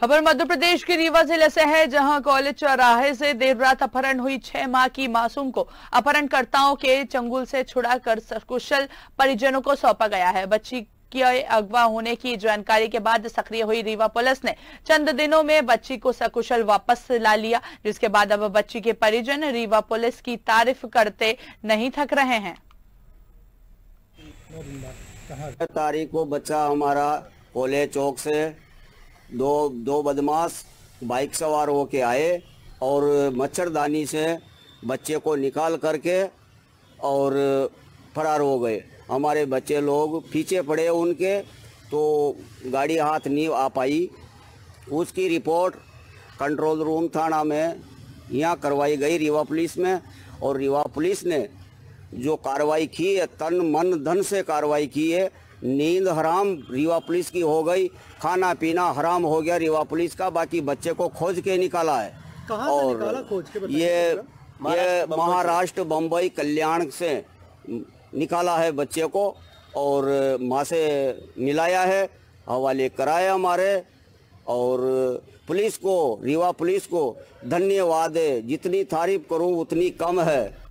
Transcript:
खबर मध्य प्रदेश के रीवा जिले से है जहां कॉलेज चौराहे से देर रात अपहरण हुई छह माह की मासूम को अपहरणकर्ताओं के चंगुल से छुड़ाकर सकुशल परिजनों को सौंपा गया है बच्ची के अगवा होने की जानकारी के बाद सक्रिय हुई रीवा पुलिस ने चंद दिनों में बच्ची को सकुशल वापस ला लिया जिसके बाद अब बच्ची के परिजन रीवा पुलिस की तारीफ करते नहीं थक रहे हैं तारीख को बच्चा हमारा कॉलेज चौक से दो दो बदमाश बाइक सवार होके आए और मच्छरदानी से बच्चे को निकाल करके और फरार हो गए हमारे बच्चे लोग पीछे पड़े उनके तो गाड़ी हाथ नहीं आ पाई उसकी रिपोर्ट कंट्रोल रूम थाना में यहाँ करवाई गई रीवा पुलिस में और रीवा पुलिस ने जो कार्रवाई की है तन मन धन से कार्रवाई की है नींद हराम रीवा पुलिस की हो गई खाना पीना हराम हो गया रीवा पुलिस का बाकी बच्चे को खोज के निकाला है और निकाला खोज के ये ये महाराष्ट्र बम्बई कल्याण से निकाला है बच्चे को और माँ से मिलाया है हवाले कराया हमारे और पुलिस को रीवा पुलिस को धन्यवाद है जितनी तारीफ करूं उतनी कम है